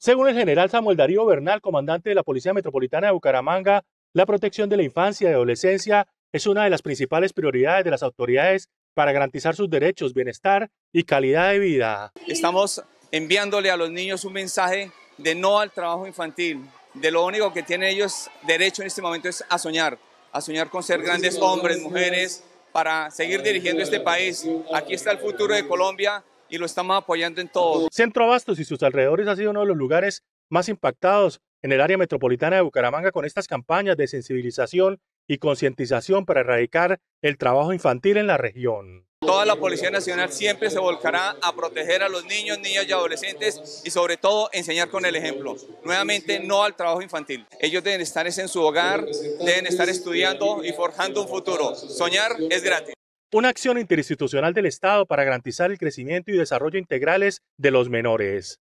Según el general Samuel Darío Bernal, comandante de la Policía Metropolitana de Bucaramanga, la protección de la infancia y adolescencia es una de las principales prioridades de las autoridades para garantizar sus derechos, bienestar y calidad de vida. Estamos enviándole a los niños un mensaje de no al trabajo infantil, de lo único que tienen ellos derecho en este momento es a soñar, a soñar con ser grandes hombres, mujeres, para seguir dirigiendo este país. Aquí está el futuro de Colombia y lo estamos apoyando en todo. Centro Abastos y sus alrededores ha sido uno de los lugares más impactados en el área metropolitana de Bucaramanga con estas campañas de sensibilización y concientización para erradicar el trabajo infantil en la región. Toda la Policía Nacional siempre se volcará a proteger a los niños, niñas y adolescentes y sobre todo enseñar con el ejemplo. Nuevamente, no al trabajo infantil. Ellos deben estar en su hogar, deben estar estudiando y forjando un futuro. Soñar es gratis una acción interinstitucional del Estado para garantizar el crecimiento y desarrollo integrales de los menores.